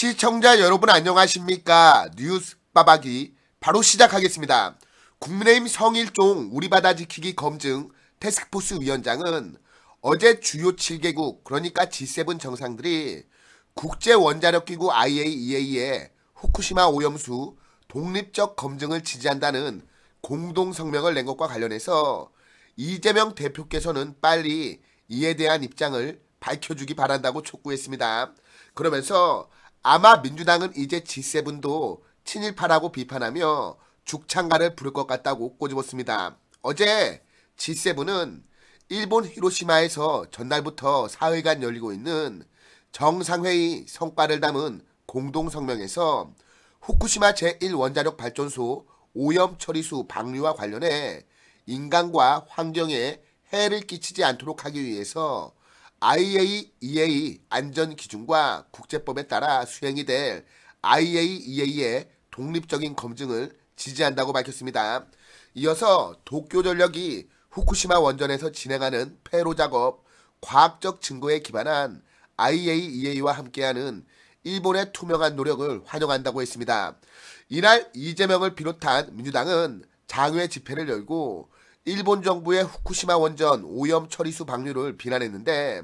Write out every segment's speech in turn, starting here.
시청자 여러분 안녕하십니까? 뉴스 빠박이 바로 시작하겠습니다. 국민의힘 성일종 우리 바다 지키기 검증 테스크포스 위원장은 어제 주요 7개국 그러니까 G7 정상들이 국제 원자력 기구 IAEA의 후쿠시마 오염수 독립적 검증을 지지한다는 공동 성명을 낸 것과 관련해서 이재명 대표께서는 빨리 이에 대한 입장을 밝혀주기 바란다고 촉구했습니다. 그러면서 아마 민주당은 이제 G7도 친일파라고 비판하며 죽창가를 부를 것 같다고 꼬집었습니다. 어제 G7은 일본 히로시마에서 전날부터 사흘간 열리고 있는 정상회의 성과를 담은 공동성명에서 후쿠시마 제1원자력 발전소 오염 처리수 방류와 관련해 인간과 환경에 해를 끼치지 않도록 하기 위해서 IAEA 안전 기준과 국제법에 따라 수행이 될 IAEA의 독립적인 검증을 지지한다고 밝혔습니다. 이어서 도쿄 전력이 후쿠시마 원전에서 진행하는 폐로 작업, 과학적 증거에 기반한 IAEA와 함께하는 일본의 투명한 노력을 환영한다고 했습니다. 이날 이재명을 비롯한 민주당은 장외 집회를 열고 일본 정부의 후쿠시마 원전 오염 처리수 방류를 비난했는데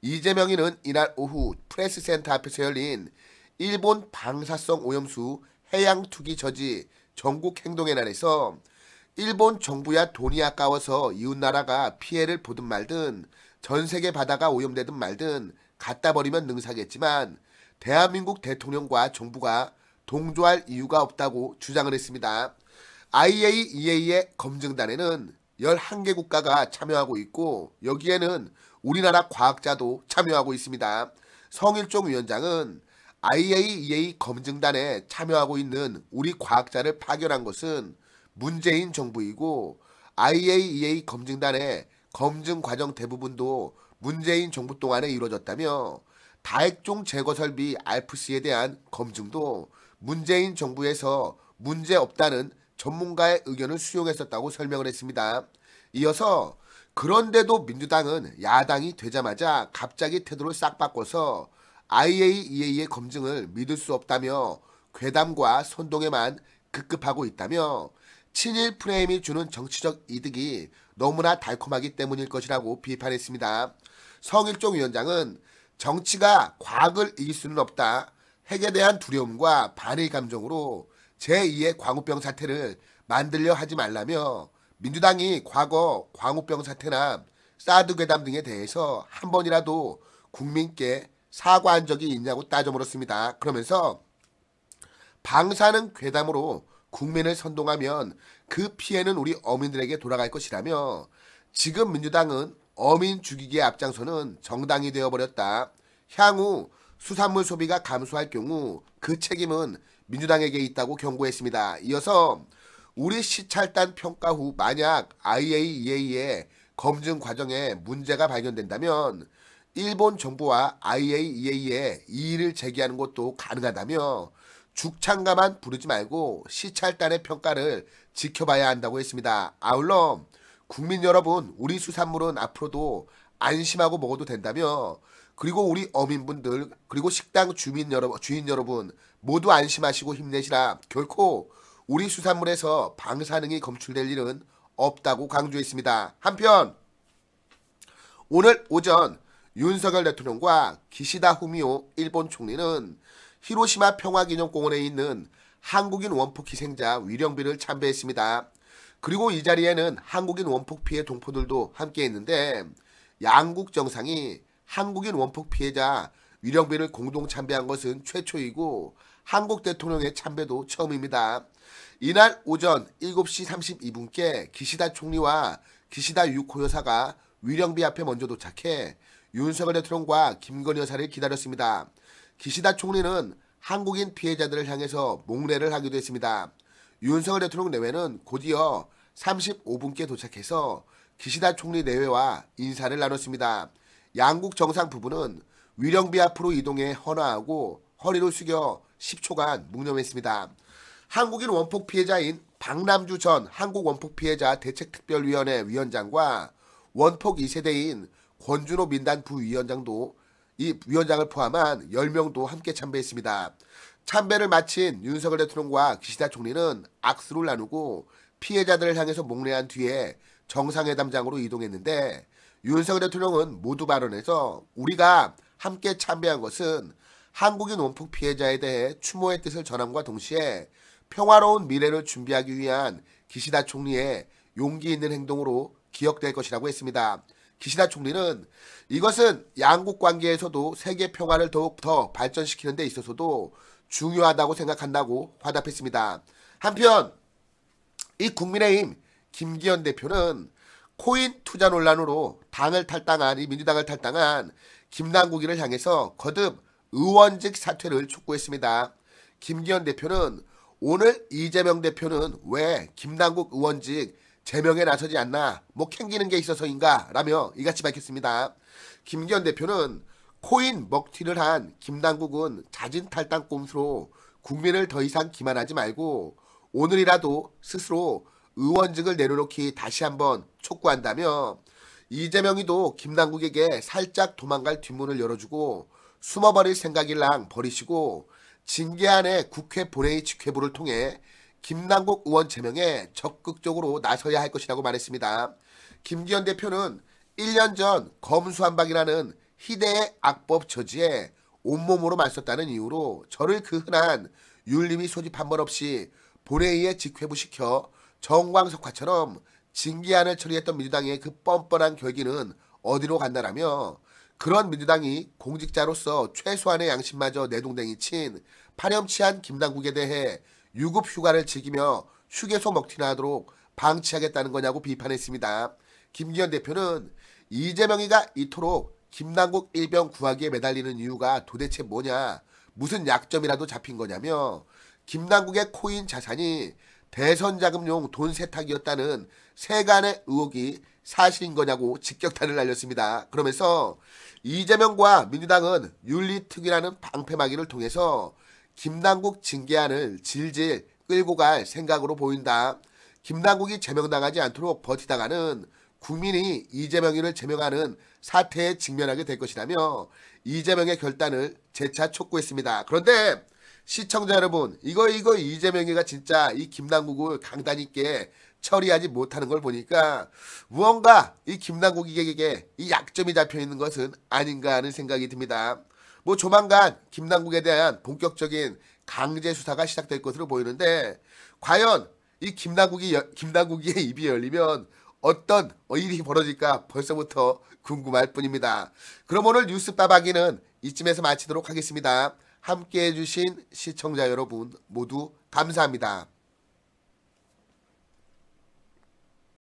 이재명이는 이날 오후 프레스 센터 앞에서 열린 일본 방사성 오염수 해양 투기 저지 전국 행동의 날에서 일본 정부야 돈이 아까워서 이웃 나라가 피해를 보든 말든 전 세계 바다가 오염되든 말든 갖다 버리면 능사겠지만 대한민국 대통령과 정부가 동조할 이유가 없다고 주장을 했습니다. IAEA의 검증단에는 11개 국가가 참여하고 있고 여기에는 우리나라 과학자도 참여하고 있습니다. 성일종 위원장은 IAEA 검증단에 참여하고 있는 우리 과학자를 파견한 것은 문재인 정부이고 IAEA 검증단의 검증 과정 대부분도 문재인 정부 동안에 이루어졌다며 다핵종 제거 설비 알프스에 대한 검증도 문재인 정부에서 문제 없다는 전문가의 의견을 수용했었다고 설명을 했습니다. 이어서 그런데도 민주당은 야당이 되자마자 갑자기 태도를 싹 바꿔서 IAEA의 검증을 믿을 수 없다며 괴담과 선동에만 급급하고 있다며 친일 프레임이 주는 정치적 이득이 너무나 달콤하기 때문일 것이라고 비판했습니다. 성일종 위원장은 정치가 과학을 이길 수는 없다. 핵에 대한 두려움과 반의 감정으로 제2의 광우병 사태를 만들려 하지 말라며 민주당이 과거 광우병 사태나 사드 괴담 등에 대해서 한 번이라도 국민께 사과한 적이 있냐고 따져 물었습니다. 그러면서 방사능 괴담으로 국민을 선동하면 그 피해는 우리 어민들에게 돌아갈 것이라며 지금 민주당은 어민 죽이기에 앞장서는 정당이 되어버렸다. 향후 수산물 소비가 감소할 경우 그 책임은 민주당에게 있다고 경고했습니다. 이어서 우리 시찰단 평가 후 만약 IAEA의 검증 과정에 문제가 발견된다면 일본 정부와 IAEA에 이의를 제기하는 것도 가능하다며 죽창가만 부르지 말고 시찰단의 평가를 지켜봐야 한다고 했습니다. 아울러 국민 여러분, 우리 수산물은 앞으로도 안심하고 먹어도 된다며 그리고 우리 어민분들 그리고 식당 주민 여러분 주인 여러분 모두 안심하시고 힘내시라. 결코 우리 수산물에서 방사능이 검출될 일은 없다고 강조했습니다. 한편 오늘 오전 윤석열 대통령과 기시다 후미오 일본 총리는 히로시마 평화기념공원에 있는 한국인 원폭 희생자 위령비를 참배했습니다. 그리고 이 자리에는 한국인 원폭 피해 동포들도 함께 했는데 양국 정상이 한국인 원폭 피해자 위령비를 공동 참배한 것은 최초이고 한국 대통령의 참배도 처음입니다. 이날 오전 7시 32분께 기시다 총리와 기시다 유코 여사가 위령비 앞에 먼저 도착해 윤석열 대통령과 김건희 여사를 기다렸습니다. 기시다 총리는 한국인 피해자들을 향해서 목례를 하기도 했습니다. 윤석열 대통령 내외는 곧이어 35분께 도착해서 기시다 총리 내외와 인사를 나눴습니다. 양국 정상 부부는 위령비 앞으로 이동해 헌화하고 허리를 숙여 10초간 묵념했습니다. 한국인 원폭 피해자인 박남주 전 한국 원폭 피해자 대책특별위원회 위원장과 원폭 2세대인 권준호 민단 부위원장도 이 위원장을 포함한 10명도 함께 참배했습니다. 참배를 마친 윤석열 대통령과 기시다 총리는 악수를 나누고 피해자들을 향해서 목례한 뒤에 정상회담장으로 이동했는데 윤석열 대통령은 모두 발언에서 우리가 함께 참배한 것은 한국인 원폭 피해자에 대해 추모의 뜻을 전함과 동시에 평화로운 미래를 준비하기 위한 기시다 총리의 용기 있는 행동으로 기억될 것이라고 했습니다. 기시다 총리는 이것은 양국 관계에서도 세계 평화를 더욱 더 발전시키는 데 있어서도 중요하다고 생각한다고 화답했습니다. 한편 이 국민의힘 김기현 대표는 코인 투자 논란으로 당을 탈당한 이 민주당을 탈당한 김남국이를 향해서 거듭 의원직 사퇴를 촉구했습니다. 김기현 대표는 오늘 이재명 대표는 왜 김남국 의원직 제명에 나서지 않나 뭐 캥기는 게 있어서인가 라며 이같이 밝혔습니다. 김기현 대표는 코인 먹튀를 한 김남국은 자진 탈당 꼼수로 국민을 더 이상 기만하지 말고 오늘이라도 스스로 의원직을 내려놓기 다시 한번 촉구한다며 이재명이도 김남국에게 살짝 도망갈 뒷문을 열어주고 숨어버릴 생각일랑 버리시고 징계안에 국회 본회의 직회부를 통해 김남국 의원 제명에 적극적으로 나서야 할 것이라고 말했습니다. 김기현 대표는 1년 전 검수한박이라는 희대의 악법 저지에 온몸으로 맞섰다는 이유로 저를 그 흔한 윤리위 소집 한 번 없이 본회의에 직회부시켜 정광석화처럼 징계안을 처리했던 민주당의 그 뻔뻔한 결기는 어디로 간다라며 그런 민주당이 공직자로서 최소한의 양심마저 내동댕이 친 파렴치한 김남국에 대해 유급 휴가를 즐기며 휴게소 먹튀나 하도록 방치하겠다는 거냐고 비판했습니다. 김기현 대표는 이재명이가 이토록 김남국 일병 구하기에 매달리는 이유가 도대체 뭐냐 무슨 약점이라도 잡힌 거냐며 김남국의 코인 자산이 대선 자금용 돈 세탁이었다는 세간의 의혹이 사실인 거냐고 직격탄을 날렸습니다. 그러면서 이재명과 민주당은 윤리특위라는 방패막이를 통해서 김남국 징계안을 질질 끌고 갈 생각으로 보인다. 김남국이 제명당하지 않도록 버티다가는 국민이 이재명이를 제명하는 사태에 직면하게 될 것이라며 이재명의 결단을 재차 촉구했습니다. 그런데 시청자 여러분 이거 이거 이재명이가 진짜 이 김남국을 강단 있게 처리하지 못하는 걸 보니까 무언가 이 김남국에게 이 약점이 잡혀 있는 것은 아닌가 하는 생각이 듭니다. 뭐 조만간 김남국에 대한 본격적인 강제 수사가 시작될 것으로 보이는데 과연 이 김남국이 김남국의 입이 열리면 어떤 일이 벌어질까 벌써부터 궁금할 뿐입니다. 그럼 오늘 뉴스 빠박이는 이쯤에서 마치도록 하겠습니다. 함께해 주신 시청자 여러분 모두 감사합니다.